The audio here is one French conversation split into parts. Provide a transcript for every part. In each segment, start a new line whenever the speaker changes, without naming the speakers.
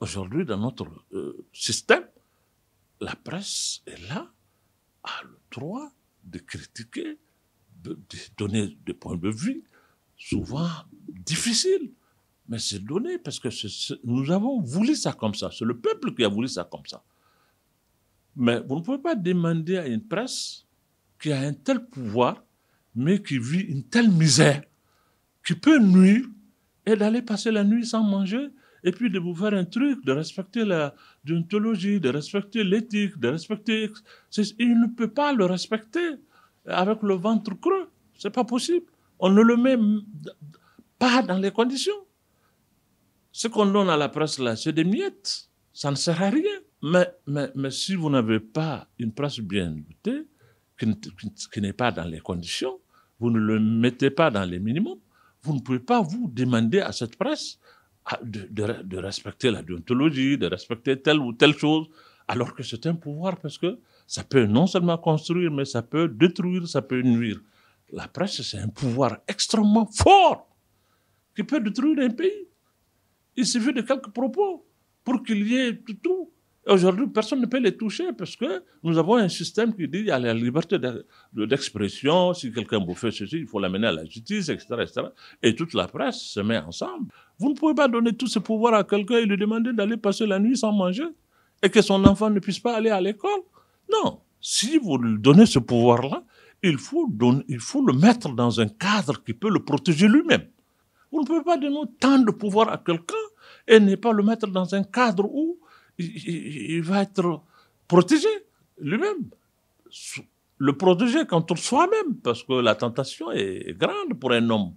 Aujourd'hui, dans notre euh, système, la presse est là, a le droit de critiquer, de, donner des points de vue, souvent difficiles. Mais c'est donné parce que nous avons voulu ça comme ça. C'est le peuple qui a voulu ça comme ça. Mais vous ne pouvez pas demander à une presse qui a un tel pouvoir, mais qui vit une telle misère, qui peut nuire, et d'aller passer la nuit sans manger, et puis de vous faire un truc, de respecter la diontologie, de respecter l'éthique, de respecter. Il ne peut pas le respecter avec le ventre creux. C'est pas possible. On ne le met pas dans les conditions. Ce qu'on donne à la presse là, c'est des miettes. Ça ne sert à rien. Mais, mais, mais si vous n'avez pas une presse bien dotée, qui n'est pas dans les conditions, vous ne le mettez pas dans les minimums, vous ne pouvez pas vous demander à cette presse ah, de, respecter la déontologie, de respecter telle ou telle chose, alors que c'est un pouvoir parce que ça peut non seulement construire, mais ça peut détruire, ça peut nuire. La presse, c'est un pouvoir extrêmement fort qui peut détruire un pays. Il suffit de quelques propos pour qu'il y ait tout, tout Aujourd'hui, personne ne peut les toucher parce que nous avons un système qui dit qu'il y a la liberté d'expression. Si quelqu'un vous fait ceci, il faut l'amener à la justice, etc., Et toute la presse se met ensemble. Vous ne pouvez pas donner tout ce pouvoir à quelqu'un et lui demander d'aller passer la nuit sans manger et que son enfant ne puisse pas aller à l'école. Non. Si vous lui donnez ce pouvoir-là, il faut, il faut le mettre dans un cadre qui peut le protéger lui-même. Vous ne pouvez pas donner tant de pouvoir à quelqu'un et ne pas le mettre dans un cadre où il, va être protégé lui-même. Le protéger contre soi-même, parce que la tentation est grande pour un homme.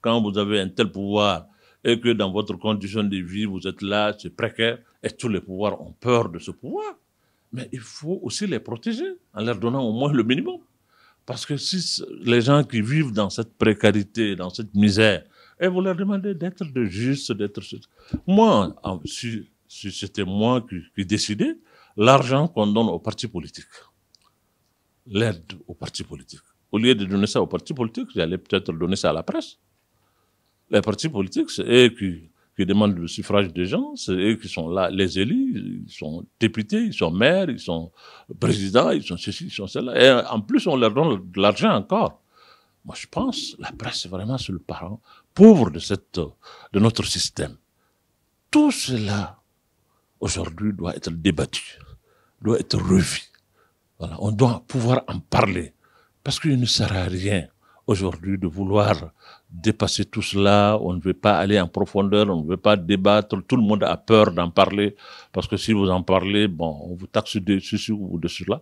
Quand vous avez un tel pouvoir et que dans votre condition de vie, vous êtes là, c'est précaire, et tous les pouvoirs ont peur de ce pouvoir. Mais il faut aussi les protéger en leur donnant au moins le minimum. Parce que si les gens qui vivent dans cette précarité, dans cette misère, et vous leur demandez d'être de juste, d'être... Moi, si si c'était moi qui, décidais, l'argent qu'on donne aux partis politiques, l'aide aux partis politiques. Au lieu de donner ça aux partis politiques, j'allais peut-être donner ça à la presse. Les partis politiques, c'est eux qui, demandent le suffrage des gens, c'est eux qui sont là, les élus, ils sont députés, ils sont maires, ils sont présidents, ils sont ceci, ils sont cela. Et en plus, on leur donne de l'argent encore. Moi, je pense, la presse est vraiment sur le parent pauvre de cette, de notre système. Tout cela aujourd'hui doit être débattu, doit être revu. Voilà, on doit pouvoir en parler, parce qu'il ne sert à rien aujourd'hui de vouloir dépasser tout cela, on ne veut pas aller en profondeur, on ne veut pas débattre, tout le monde a peur d'en parler, parce que si vous en parlez, bon, on vous taxe de ceci ou de cela.